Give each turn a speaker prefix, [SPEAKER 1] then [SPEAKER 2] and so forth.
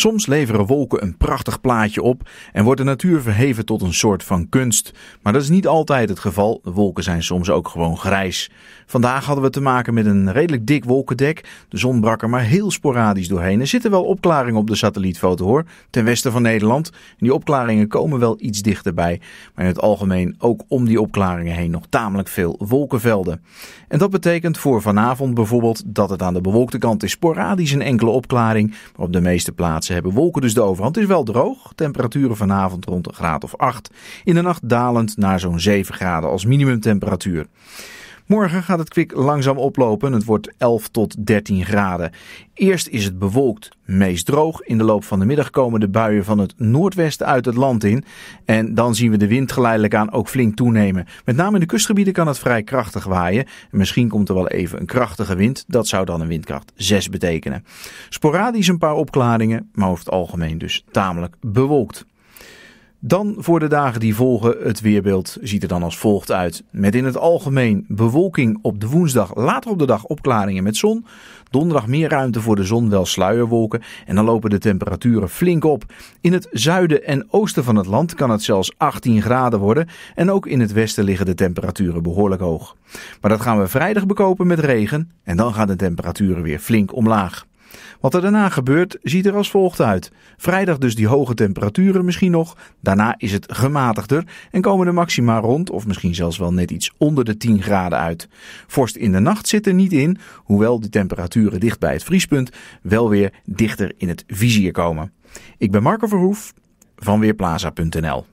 [SPEAKER 1] Soms leveren wolken een prachtig plaatje op en wordt de natuur verheven tot een soort van kunst. Maar dat is niet altijd het geval. De wolken zijn soms ook gewoon grijs. Vandaag hadden we te maken met een redelijk dik wolkendek. De zon brak er maar heel sporadisch doorheen. Er zitten wel opklaringen op de satellietfoto hoor, ten westen van Nederland. En die opklaringen komen wel iets dichterbij. Maar in het algemeen ook om die opklaringen heen nog tamelijk veel wolkenvelden. En dat betekent voor vanavond bijvoorbeeld dat het aan de bewolkte kant is sporadisch een enkele opklaring. Maar op de meeste plaatsen plaatsen hebben wolken dus de overhand. Het is wel droog. Temperaturen vanavond rond een graad of 8. In de nacht dalend naar zo'n 7 graden als minimumtemperatuur. Morgen gaat het kwik langzaam oplopen. Het wordt 11 tot 13 graden. Eerst is het bewolkt, meest droog. In de loop van de middag komen de buien van het noordwesten uit het land in. En dan zien we de wind geleidelijk aan ook flink toenemen. Met name in de kustgebieden kan het vrij krachtig waaien. misschien komt er wel even een krachtige wind. Dat zou dan een windkracht 6 betekenen. Sporadisch een paar opklaringen, maar over het algemeen dus tamelijk bewolkt. Dan voor de dagen die volgen. Het weerbeeld ziet er dan als volgt uit. Met in het algemeen bewolking op de woensdag, later op de dag opklaringen met zon. Donderdag meer ruimte voor de zon, wel sluierwolken. En dan lopen de temperaturen flink op. In het zuiden en oosten van het land kan het zelfs 18 graden worden. En ook in het westen liggen de temperaturen behoorlijk hoog. Maar dat gaan we vrijdag bekopen met regen. En dan gaan de temperaturen weer flink omlaag. Wat er daarna gebeurt, ziet er als volgt uit. Vrijdag dus die hoge temperaturen misschien nog. Daarna is het gematigder en komen de maxima rond of misschien zelfs wel net iets onder de 10 graden uit. Vorst in de nacht zit er niet in, hoewel de temperaturen dicht bij het vriespunt wel weer dichter in het vizier komen. Ik ben Marco Verhoef van Weerplaza.nl.